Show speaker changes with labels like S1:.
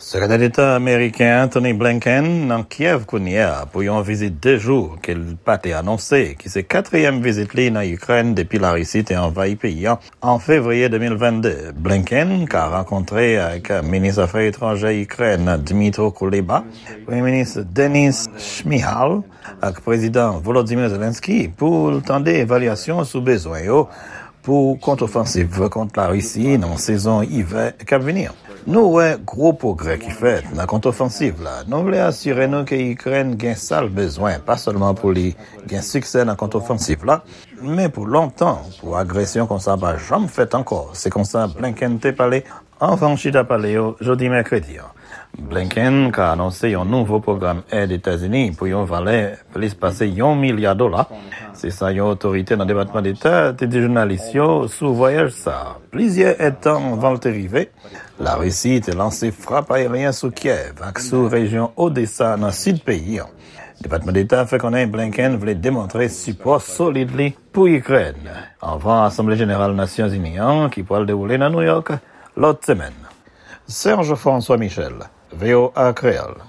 S1: secrétaire d'État américain Anthony Blinken en Kiev Kounia pour une visite de jours qu'il été annoncé, qui c'est quatrième visite à Ukraine depuis la Russie et envahi pays en février 2022. Blinken a rencontré avec le ministre des Affaires étrangères ukrainien Dmytro Kuleba, premier ministre Denis Shmihal, avec le président Volodymyr Zelensky pour tenter évaluation sous besoin oh, pour contre-offensive contre la Russie dans la saison hiver qui venir. Nou wè, gro pou grek ki fèt nan konto fonsiv la. Nou wè asyre nou ke y kren gen sal bezwen, pa solman pou li gen suksè nan konto fonsiv la. Men pou lontan, pou agresyon kon sa ba jom fèt anko, se kon sa plenken te pale... Enfin, à Paléo, jeudi mercredi. Hein. Blinken a annoncé un nouveau programme aide États-Unis pour yon plus passer 1 milliard de dollars. C'est ça, une autorité dans le département d'État, des journalistes sous voyage ça. Plusieurs états vont arriver. La Russie a lancé frappe aérienne sous Kiev, sous région Odessa dans le sud pays. Hein. Le département d'État fait qu'on Blinken voulait démontrer support solide pour l'Ukraine. Avant l'Assemblée générale des Nations Unies hein, qui pourra le dérouler à New York, l'autre semaine. Serge François Michel, VOA Créole.